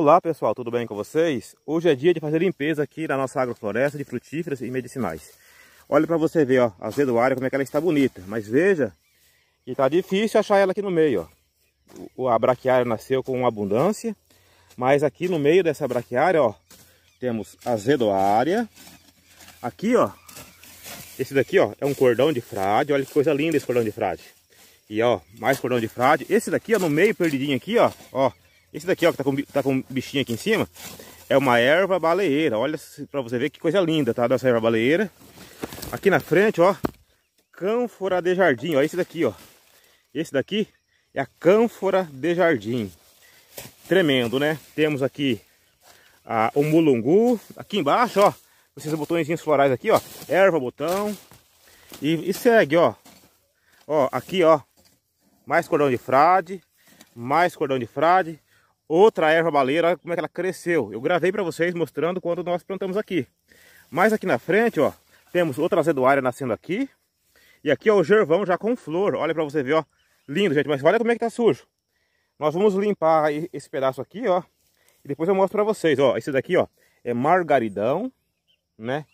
Olá pessoal, tudo bem com vocês? Hoje é dia de fazer limpeza aqui na nossa agrofloresta de frutíferas e medicinais. Olha para você ver ó, a zedoária, como é que ela está bonita. Mas veja que está difícil achar ela aqui no meio. Ó. A braquiária nasceu com abundância, mas aqui no meio dessa braquiária ó, temos a zedoária. Aqui ó, esse daqui ó, é um cordão de frade, olha que coisa linda esse cordão de frade. E ó, mais cordão de frade. Esse daqui ó, no meio perdidinho aqui ó, ó esse daqui, ó, que tá com, tá com bichinho aqui em cima, é uma erva baleeira. Olha pra você ver que coisa linda, tá? Dessa erva baleeira. Aqui na frente, ó, cânfora de jardim. Ó, esse daqui, ó. Esse daqui é a cânfora de jardim. Tremendo, né? Temos aqui a, o mulungu. Aqui embaixo, ó, esses botõezinhos florais aqui, ó. Erva, botão. E, e segue, ó. Ó, aqui, ó. Mais cordão de frade. Mais cordão de frade outra erva baleira, olha como é que ela cresceu. Eu gravei para vocês mostrando quando nós plantamos aqui. Mas aqui na frente, ó, temos outra azeduária nascendo aqui. E aqui, ó, o gervão já com flor. Olha para você ver, ó. Lindo, gente, mas olha como é que tá sujo. Nós vamos limpar esse pedaço aqui, ó. E depois eu mostro para vocês, ó. Esse daqui, ó, é margaridão, né?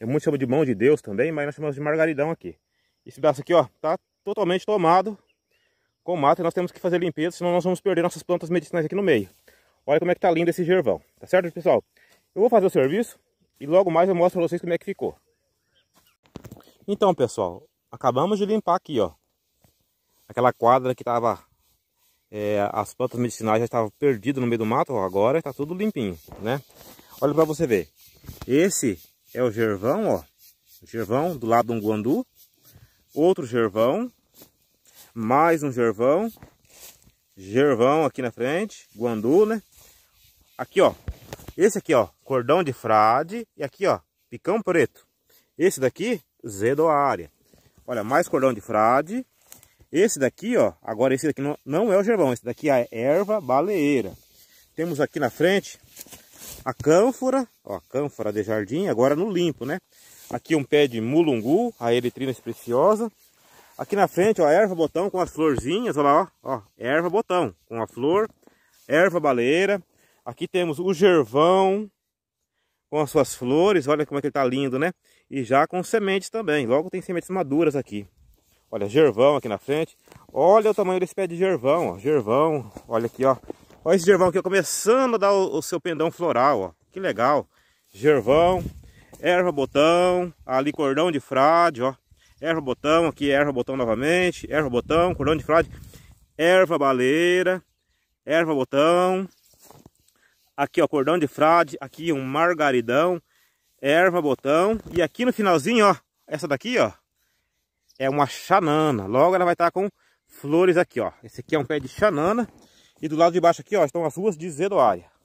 É muito chamado de mão de Deus também, mas nós chamamos de margaridão aqui. Esse pedaço aqui, ó, tá totalmente tomado com mato e nós temos que fazer limpeza, senão nós vamos perder nossas plantas medicinais aqui no meio. Olha como é que tá lindo esse gervão, tá certo pessoal? Eu vou fazer o serviço e logo mais eu mostro pra vocês como é que ficou. Então pessoal, acabamos de limpar aqui ó, aquela quadra que tava, é, as plantas medicinais já estavam perdidas no meio do mato, ó, agora tá tudo limpinho, né? Olha pra você ver, esse é o gervão ó, gervão do lado de um guandu, outro gervão mais um gervão. Gervão aqui na frente, guandu, né? Aqui, ó. Esse aqui, ó, cordão de frade. E aqui, ó, picão preto. Esse daqui, zedoária. Olha, mais cordão de frade. Esse daqui, ó, agora esse daqui não, não é o gervão. Esse daqui é erva baleeira. Temos aqui na frente a cânfora, ó, cânfora de jardim, agora no limpo, né? Aqui um pé de mulungu, a eritrina preciosa. Aqui na frente, ó, erva botão com as florzinhas, olha lá, ó, ó erva botão com a flor, erva baleira. Aqui temos o gervão com as suas flores, olha como é que ele tá lindo, né? E já com sementes também, logo tem sementes maduras aqui. Olha, gervão aqui na frente. Olha o tamanho desse pé de gervão, ó, gervão, olha aqui, ó. Olha esse gervão aqui, ó, começando a dar o, o seu pendão floral, ó, que legal. Gervão, erva botão, ali cordão de frade, ó erva botão, aqui é erva botão novamente, erva botão, cordão de frade, erva baleira, erva botão, aqui ó, cordão de frade, aqui um margaridão, erva botão, e aqui no finalzinho ó, essa daqui ó, é uma chanana, logo ela vai estar tá com flores aqui ó, esse aqui é um pé de chanana, e do lado de baixo aqui ó, estão as ruas de zedoária.